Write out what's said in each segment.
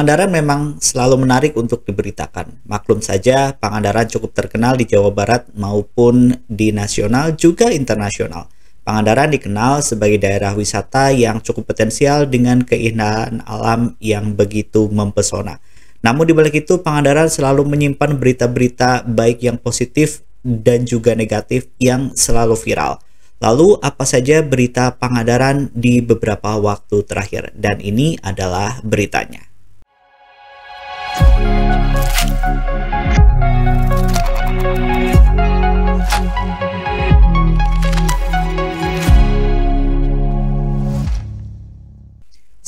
Pangandaran memang selalu menarik untuk diberitakan. Maklum saja, Pangandaran cukup terkenal di Jawa Barat maupun di nasional juga internasional. Pangandaran dikenal sebagai daerah wisata yang cukup potensial dengan keindahan alam yang begitu mempesona. Namun di balik itu, Pangandaran selalu menyimpan berita-berita baik yang positif dan juga negatif yang selalu viral. Lalu apa saja berita Pangandaran di beberapa waktu terakhir? Dan ini adalah beritanya.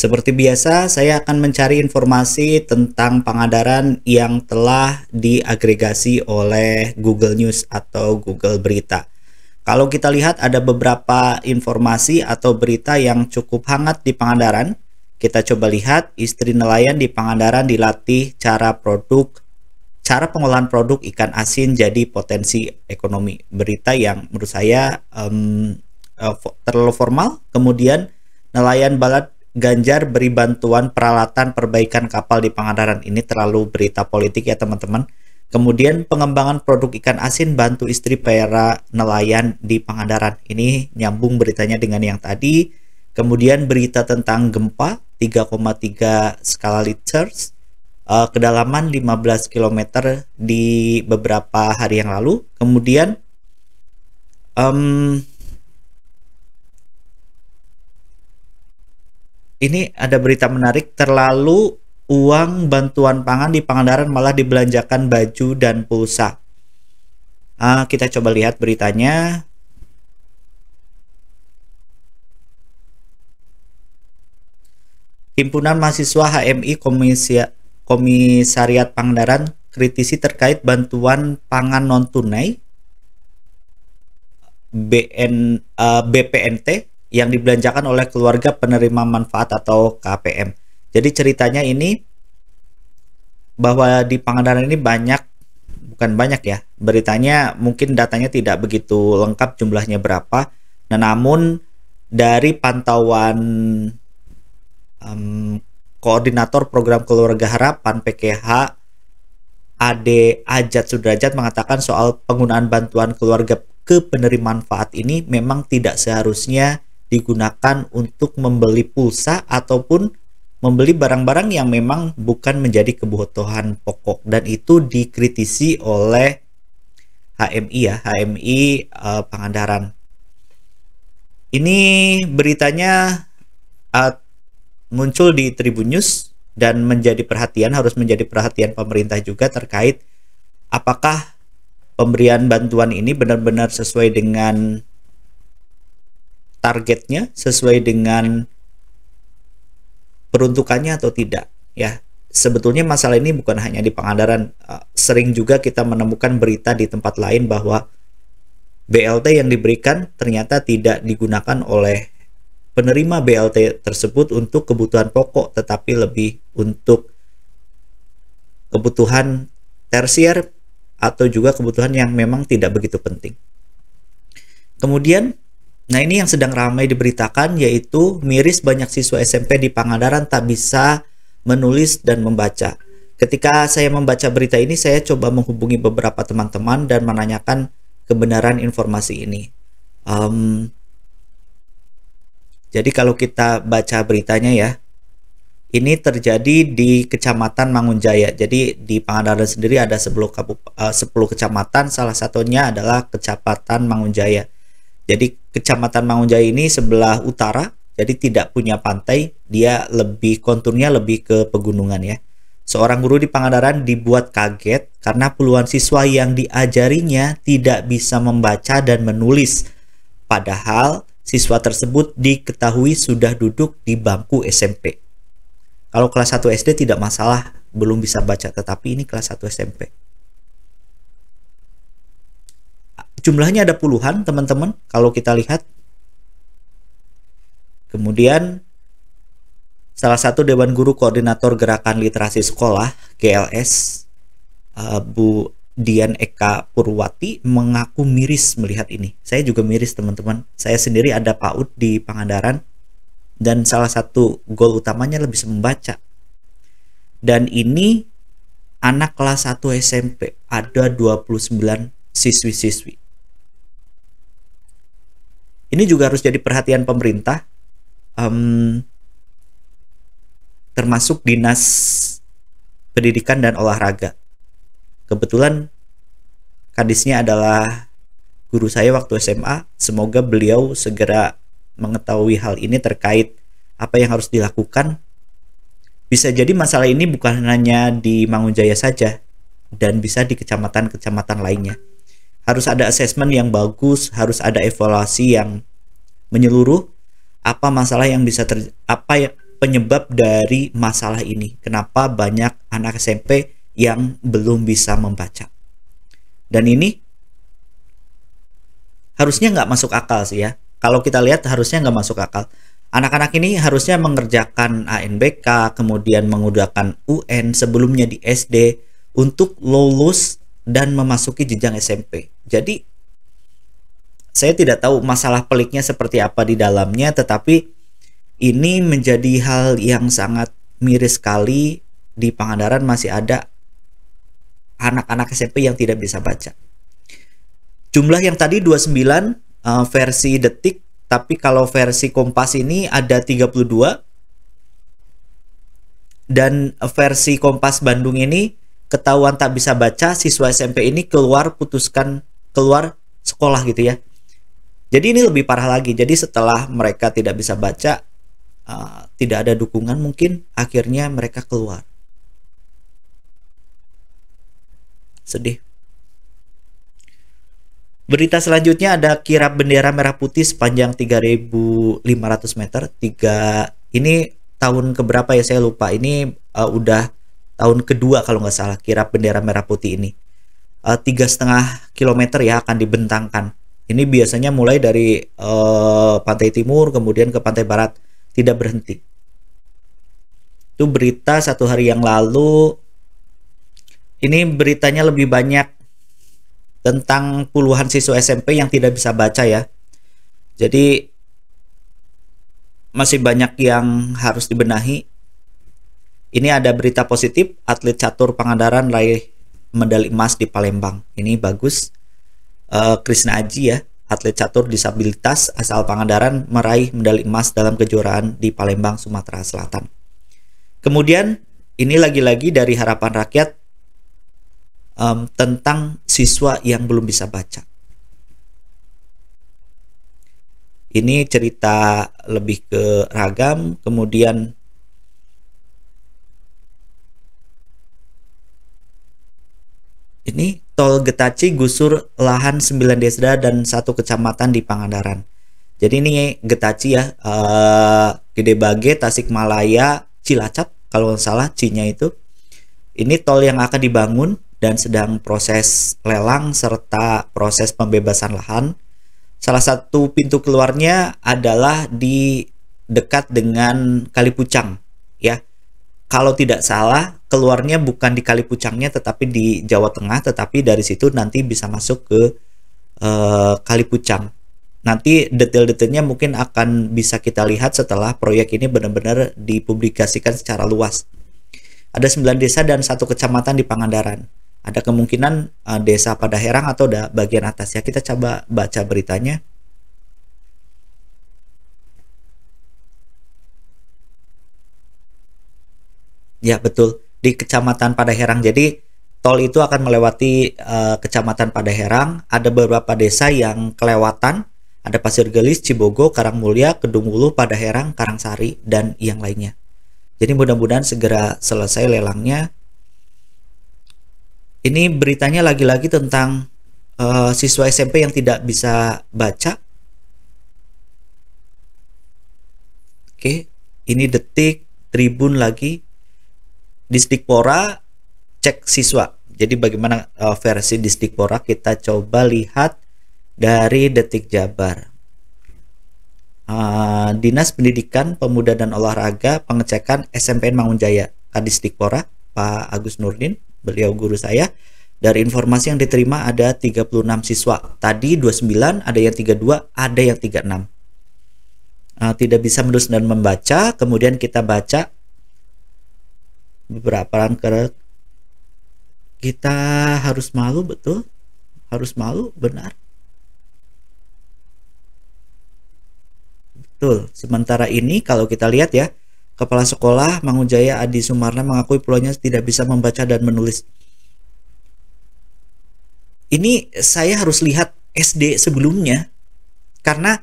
Seperti biasa, saya akan mencari informasi tentang Pangandaran yang telah diagregasi oleh Google News atau Google Berita. Kalau kita lihat ada beberapa informasi atau berita yang cukup hangat di Pangandaran. Kita coba lihat istri nelayan di Pangandaran dilatih cara produk cara pengolahan produk ikan asin jadi potensi ekonomi. Berita yang menurut saya um, terlalu formal. Kemudian nelayan balat Ganjar beri bantuan peralatan perbaikan kapal di Pangandaran. Ini terlalu berita politik ya teman-teman. Kemudian pengembangan produk ikan asin bantu istri pera nelayan di Pangandaran. Ini nyambung beritanya dengan yang tadi. Kemudian berita tentang gempa 3,3 skala Richter uh, kedalaman 15 km di beberapa hari yang lalu. Kemudian um, ini ada berita menarik terlalu uang bantuan pangan di Pangandaran malah dibelanjakan baju dan pulsa. Uh, kita coba lihat beritanya. Himpunan Mahasiswa HMI Komisi Komisariat Pangandaran kritisi terkait bantuan pangan non tunai BN, uh, e, BPNT yang dibelanjakan oleh keluarga penerima manfaat atau KPM. Jadi ceritanya ini bahwa di Pangandaran ini banyak bukan banyak ya beritanya mungkin datanya tidak begitu lengkap jumlahnya berapa. Nah, namun dari pantauan um, koordinator program keluarga harapan PKH Ade Ajat Sudrajat mengatakan soal penggunaan bantuan keluarga ke penerima manfaat ini memang tidak seharusnya digunakan untuk membeli pulsa ataupun membeli barang-barang yang memang bukan menjadi kebutuhan pokok dan itu dikritisi oleh HMI ya, HMI uh, e, Pangandaran. Ini beritanya uh, muncul di Tribun News dan menjadi perhatian harus menjadi perhatian pemerintah juga terkait apakah pemberian bantuan ini benar-benar sesuai dengan targetnya, sesuai dengan peruntukannya atau tidak ya. Sebetulnya masalah ini bukan hanya di Pangandaran, eh, sering juga kita menemukan berita di tempat lain bahwa BLT yang diberikan ternyata tidak digunakan oleh penerima BLT tersebut untuk kebutuhan pokok tetapi lebih untuk kebutuhan tersier atau juga kebutuhan yang memang tidak begitu penting. Kemudian, nah ini yang sedang ramai diberitakan yaitu miris banyak siswa SMP di Pangandaran tak bisa menulis dan membaca. Ketika saya membaca berita ini, saya coba menghubungi beberapa teman-teman dan menanyakan kebenaran informasi ini. Um, jadi kalau kita baca beritanya ya, ini terjadi di Kecamatan Mangunjaya. Jadi di Pangandaran sendiri ada 10, kabup, uh, 10 kecamatan, salah satunya adalah Kecamatan Mangunjaya. Jadi Kecamatan Mangunjaya ini sebelah utara, jadi tidak punya pantai, dia lebih konturnya lebih ke pegunungan ya. Seorang guru di Pangandaran dibuat kaget karena puluhan siswa yang diajarinya tidak bisa membaca dan menulis. Padahal siswa tersebut diketahui sudah duduk di bangku SMP. Kalau kelas 1 SD tidak masalah, belum bisa baca, tetapi ini kelas 1 SMP. Jumlahnya ada puluhan, teman-teman, kalau kita lihat. Kemudian salah satu dewan guru koordinator gerakan literasi sekolah, GLS, eh, Bu Dian Eka Purwati mengaku miris melihat ini. Saya juga miris teman-teman. Saya sendiri ada PAUD di Pangandaran dan salah satu goal utamanya lebih membaca. Dan ini anak kelas 1 SMP ada 29 siswi-siswi. Ini juga harus jadi perhatian pemerintah. Um, termasuk dinas pendidikan dan olahraga kebetulan kadisnya adalah guru saya waktu SMA. Semoga beliau segera mengetahui hal ini terkait apa yang harus dilakukan. Bisa jadi masalah ini bukan hanya di Mangunjaya saja dan bisa di kecamatan-kecamatan lainnya. Harus ada asesmen yang bagus, harus ada evaluasi yang menyeluruh apa masalah yang bisa ter apa ya, penyebab dari masalah ini. Kenapa banyak anak SMP yang belum bisa membaca. Dan ini harusnya nggak masuk akal sih ya. Kalau kita lihat harusnya nggak masuk akal. Anak-anak ini harusnya mengerjakan ANBK, kemudian menggunakan UN sebelumnya di SD untuk lulus dan memasuki jenjang SMP. Jadi saya tidak tahu masalah peliknya seperti apa di dalamnya, tetapi ini menjadi hal yang sangat miris sekali di Pangandaran masih ada anak-anak SMP yang tidak bisa baca. Jumlah yang tadi 29 uh, eh, versi detik, tapi kalau versi Kompas ini ada 32. Dan versi Kompas Bandung ini ketahuan tak bisa baca siswa SMP ini keluar putuskan keluar sekolah gitu ya. Jadi ini lebih parah lagi. Jadi setelah mereka tidak bisa baca, uh, tidak ada dukungan mungkin akhirnya mereka keluar. sedih berita selanjutnya ada kirap bendera merah putih sepanjang 3.500 meter tiga ini tahun keberapa ya saya lupa ini uh, udah tahun kedua kalau nggak salah kirap bendera merah putih ini uh, tiga setengah kilometer ya akan dibentangkan ini biasanya mulai dari uh, pantai timur kemudian ke pantai barat tidak berhenti itu berita satu hari yang lalu ini beritanya lebih banyak tentang puluhan siswa SMP yang tidak bisa baca ya. Jadi masih banyak yang harus dibenahi. Ini ada berita positif, atlet catur Pangandaran raih medali emas di Palembang. Ini bagus. E, Krisna Aji ya, atlet catur disabilitas asal Pangandaran meraih medali emas dalam kejuaraan di Palembang, Sumatera Selatan. Kemudian ini lagi-lagi dari harapan rakyat um, tentang siswa yang belum bisa baca. Ini cerita lebih ke ragam, kemudian ini tol Getaci gusur lahan 9 desa dan satu kecamatan di Pangandaran. Jadi ini Getaci ya, uh, Gede Bage, Tasikmalaya, Cilacap kalau nggak salah cinya itu. Ini tol yang akan dibangun dan sedang proses lelang serta proses pembebasan lahan. Salah satu pintu keluarnya adalah di dekat dengan Kali Pucang, ya. Kalau tidak salah, keluarnya bukan di Kali Pucangnya tetapi di Jawa Tengah, tetapi dari situ nanti bisa masuk ke eh, Kali Pucang. Nanti detail-detailnya mungkin akan bisa kita lihat setelah proyek ini benar-benar dipublikasikan secara luas. Ada 9 desa dan satu kecamatan di Pangandaran ada kemungkinan uh, desa pada herang atau da bagian atas ya kita coba baca beritanya ya betul di kecamatan pada herang jadi tol itu akan melewati uh, kecamatan pada herang ada beberapa desa yang kelewatan ada Pasir Gelis, Cibogo, Karangmulia, Kedungwulu, karang Karangsari, dan yang lainnya. Jadi mudah-mudahan segera selesai lelangnya ini beritanya lagi-lagi tentang uh, siswa SMP yang tidak bisa baca. Oke, ini detik Tribun lagi Distikpora cek siswa. Jadi bagaimana uh, versi Distikpora? kita coba lihat dari detik Jabar. Uh, Dinas Pendidikan Pemuda dan Olahraga pengecekan SMPN Mangunjaya Kadisdikpora Pak Agus Nurdin beliau guru saya dari informasi yang diterima ada 36 siswa tadi 29 ada yang 32 ada yang 36 uh, ah, tidak bisa menulis dan membaca kemudian kita baca beberapa langkah kita harus malu betul harus malu benar betul sementara ini kalau kita lihat ya Kepala Sekolah Mangunjaya Adi Sumarna mengakui pulaunya tidak bisa membaca dan menulis. Ini saya harus lihat SD sebelumnya karena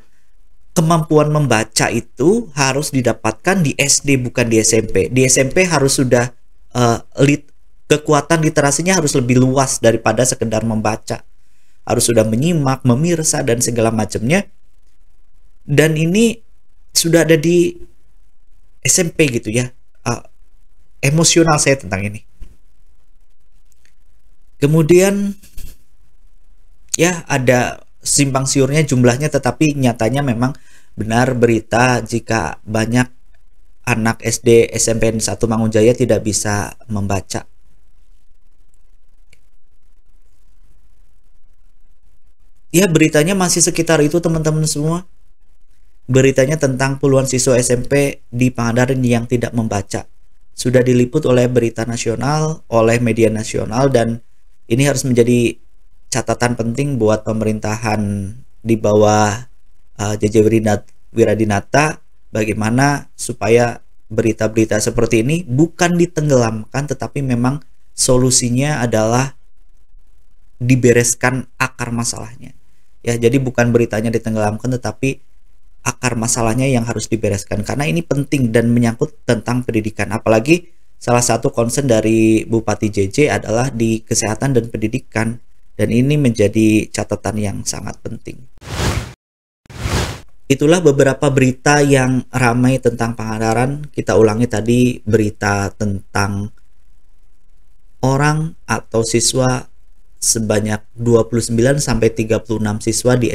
kemampuan membaca itu harus didapatkan di SD bukan di SMP. Di SMP harus sudah uh, lit kekuatan literasinya harus lebih luas daripada sekedar membaca. Harus sudah menyimak, memirsa dan segala macamnya. Dan ini sudah ada di SMP gitu ya uh, emosional saya tentang ini kemudian ya ada simpang siurnya jumlahnya tetapi nyatanya memang benar berita jika banyak anak SD SMP 1 Mangunjaya tidak bisa membaca ya beritanya masih sekitar itu teman-teman semua Beritanya tentang puluhan siswa SMP di Pangandaran yang tidak membaca sudah diliput oleh berita nasional, oleh media nasional dan ini harus menjadi catatan penting buat pemerintahan di bawah uh, JJ Wiradinata bagaimana supaya berita-berita seperti ini bukan ditenggelamkan tetapi memang solusinya adalah dibereskan akar masalahnya. Ya, jadi bukan beritanya ditenggelamkan tetapi akar masalahnya yang harus dibereskan karena ini penting dan menyangkut tentang pendidikan apalagi salah satu concern dari Bupati JJ adalah di kesehatan dan pendidikan dan ini menjadi catatan yang sangat penting. Itulah beberapa berita yang ramai tentang Pangandaran. Kita ulangi tadi berita tentang orang atau siswa sebanyak 29 sampai 36 siswa di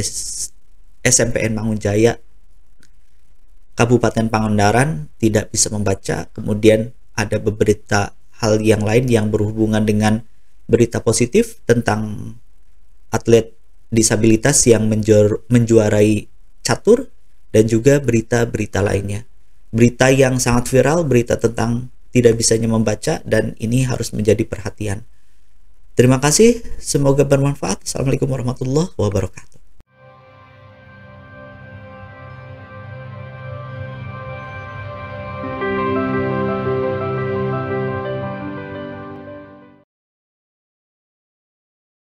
SMPN Mangunjaya Kabupaten Pangandaran tidak bisa membaca, kemudian ada beberapa hal yang lain yang berhubungan dengan berita positif tentang atlet disabilitas yang menjuarai catur dan juga berita-berita lainnya. Berita yang sangat viral, berita tentang tidak bisanya membaca dan ini harus menjadi perhatian. Terima kasih, semoga bermanfaat. Assalamualaikum warahmatullahi wabarakatuh.